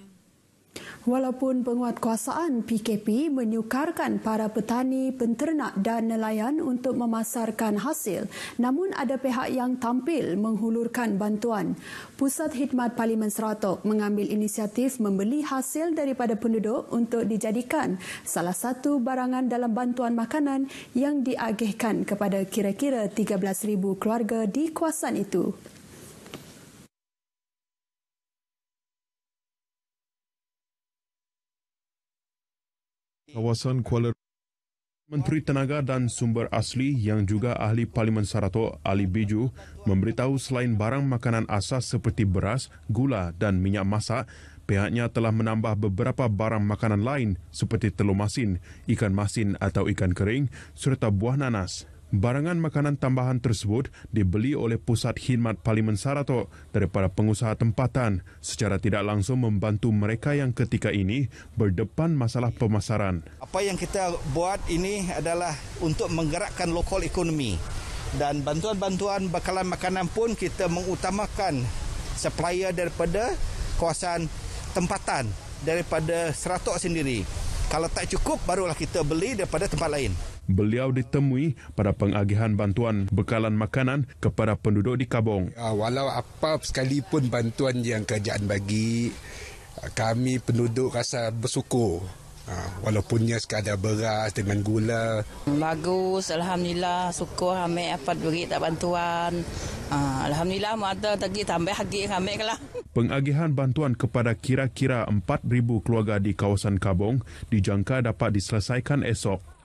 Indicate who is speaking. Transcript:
Speaker 1: Jabatan. Walaupun penguatkuasaan PKP menyukarkan para petani, penternak dan nelayan untuk memasarkan hasil, namun ada pihak yang tampil menghulurkan bantuan. Pusat Hidmat Parlimen Seratok mengambil inisiatif membeli hasil daripada penduduk untuk dijadikan salah satu barangan dalam bantuan makanan yang diagihkan kepada kira-kira 13,000 keluarga di kawasan itu.
Speaker 2: kawasan Kuala Menteri Tenaga dan Sumber Asli yang juga ahli Parlimen Sarato Ali Biju memberitahu selain barang makanan asas seperti beras, gula dan minyak masak, pihaknya telah menambah beberapa barang makanan lain seperti telur masin, ikan masin atau ikan kering serta buah nanas. Barangan makanan tambahan tersebut dibeli oleh Pusat Khidmat Parlimen Sarato daripada pengusaha tempatan secara tidak langsung membantu mereka yang ketika ini berdepan masalah pemasaran.
Speaker 3: Apa yang kita buat ini adalah untuk menggerakkan lokal ekonomi dan bantuan-bantuan bekalan makanan pun kita mengutamakan supplier daripada kawasan tempatan daripada Seratok sendiri. Kalau tak cukup, barulah kita beli daripada
Speaker 4: tempat lain.
Speaker 2: Beliau ditemui pada pengagihan bantuan bekalan makanan kepada penduduk di Kabong.
Speaker 4: Ah, walau apa sekalipun bantuan yang kerajaan bagi, kami penduduk rasa bersyukur Ha, walaupunnya sekadar beras dengan
Speaker 2: gula.
Speaker 5: Bagus, Alhamdulillah. Syukur kami dapat beri tak bantuan. Ha, Alhamdulillah, ada lagi tambah lagi kami lah.
Speaker 2: Pengagihan bantuan kepada kira-kira 4,000 keluarga di kawasan Kabong dijangka dapat diselesaikan esok.